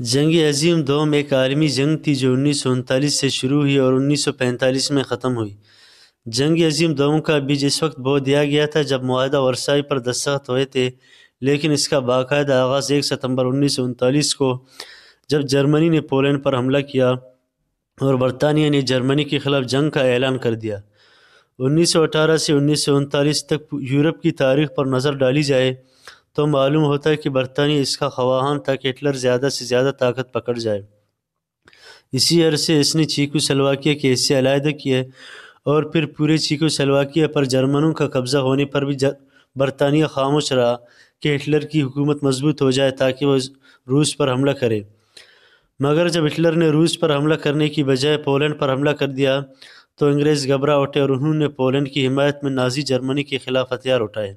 जंग अजीम दोम एक आलमी जंग थी जो उन्नीस से शुरू हुई और 1945 में ख़त्म हुई जंग अजीम दोम का बीज इस वक्त बो दिया गया था जब माहदा वर्षाई पर दस्तखत हुए थे लेकिन इसका बाकायदा आगाज़ एक सितंबर उन्नीस को जब जर्मनी ने पोलैंड पर हमला किया और बरतानिया ने जर्मनी के ख़िलाफ़ जंग का ऐलान कर दिया 1918 से उन्नीस तक यूरोप की तारीख पर नज़र डाली जाए तो मालूम होता है कि बरतानी इसका खवाहन था कि हिटलर ज़्यादा से ज़्यादा ताकत पकड़ जाए इसी अरसे इसने चीकू सलवाकिया के हिस्से अलायदा किए और फिर पूरे चीकू सलवाकिया पर जर्मनों का कब्ज़ा होने पर भी बरतानिया खामोश रहा कि हिटलर की हुकूमत मजबूत हो जाए ताकि वह रूस पर हमला करे मगर जब हिटलर ने रूस पर हमला करने की बजाय पोलैंड पर हमला कर दिया तो अंग्रेज़ घबरा उठे और उन्होंने पोलैंड की हिमायत में नाजी जर्मनी के खिलाफ हथियार उठाए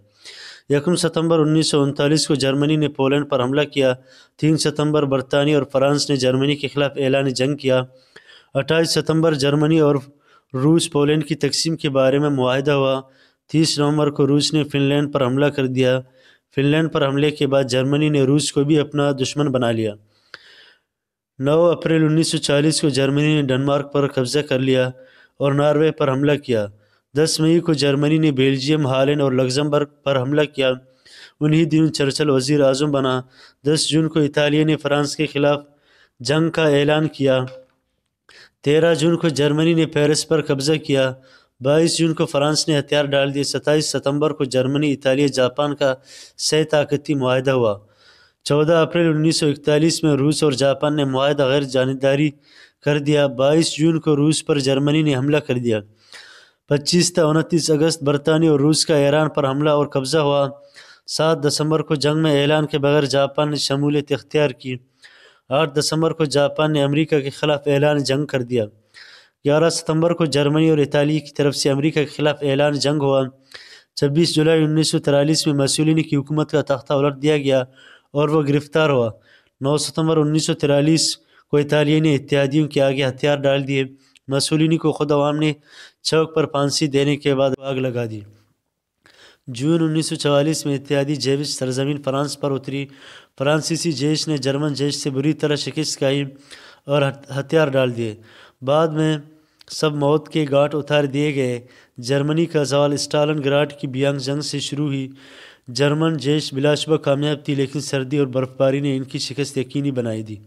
यकम सितंबर उन्नीस को जर्मनी ने पोलैंड पर हमला किया तीन सितंबर बरतानिया और फ्रांस ने जर्मनी के खिलाफ ऐलान जंग किया अट्ठाईस सितंबर जर्मनी और रूस पोलैंड की तकसीम के बारे में माहदा हुआ तीस नवंबर को रूस ने फिनलैंड पर हमला कर दिया फिनलैंड पर हमले के बाद जर्मनी ने रूस को भी अपना दुश्मन बना लिया नौ अप्रैल उन्नीस को जर्मनी ने डनमार्क पर कब्जा कर लिया और नॉर्वे पर हमला किया दस मई को जर्मनी ने बेल्जियम हालैंड और लग्जमबर्ग पर हमला किया उन्हीं दिनों चर्चल वजीर अजम बना दस जून को इतालिया ने फ्रांस के खिलाफ जंग का ऐलान किया तेरह जून को जर्मनी ने पेरिस पर कब्जा किया बाईस जून को फ्रांस ने हथियार डाल दिए सत्ताईस सितंबर को जर्मनी इतालिया जापान का सह ताकती माहा हुआ चौदह अप्रैल इकतालीस में रूस और जापान ने माहा गैर जानदारी कर दिया बाईस जून को रूस पर जर्मनी ने हमला कर दिया पच्चीस तथा उनतीस अगस्त बरतानिया और रूस का ईरान पर हमला और कब्जा हुआ सात दिसंबर को जंग में ऐलान के बगैर जापान ने शमूलियत इख्तियार की आठ दिसंबर को जापान ने अमेरिका के खिलाफ ऐलान जंग कर दिया ग्यारह सितंबर को जर्मनी और इताली की तरफ से अमेरिका के खिलाफ ऐलान जंग हुआ छब्बीस जुलाई उन्नीस सौ तिरालीस में मसूलिनी की हुकूमत का तख्ता उलट दिया गया और वह गिरफ्तार हुआ नौ सितंबर उन्नीस सौ तिरालीस को इतालिया ने इत्यादियों के आगे हथियार डाल दिए मसूलिनी को खुद अवाम ने चौक पर फांसी देने के बाद आग लगा दी जून चवालीस में इत्यादि जेविश सरजमीन फ्रांस पर उतरी फ्रांसीसी जैश ने जर्मन जेश से बुरी तरह शिकस्त खाई और हथियार डाल दिए बाद में सब मौत के घाट उतार दिए गए जर्मनी का सवाल स्टालन ग्राट की बियांग जंग से शुरू हुई जर्मन जेश बिलाशबा कामयाब थी लेकिन सर्दी और बर्फ़बारी ने इनकी शिकस्त यकीनी बनाई दी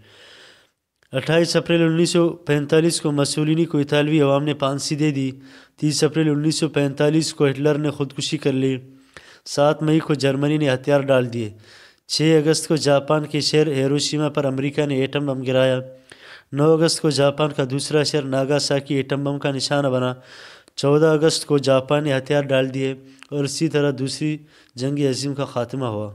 अट्ठाईस अप्रैल 1945 को मसूलिनी को इतालवी अवाम ने फांसी दे दी तीस अप्रैल 1945 को हिटलर ने खुदकुशी कर ली सात मई को जर्मनी ने हथियार डाल दिए छः अगस्त को जापान के शहर हेरोशिमा पर अमेरिका ने एटम बम गिराया नौ अगस्त को जापान का दूसरा शहर नागासाकी एटम बम का निशाना बना चौदह अगस्त को जापान ने हथियार डाल दिए और इसी तरह दूसरी जंग अजीम का खात्मा हुआ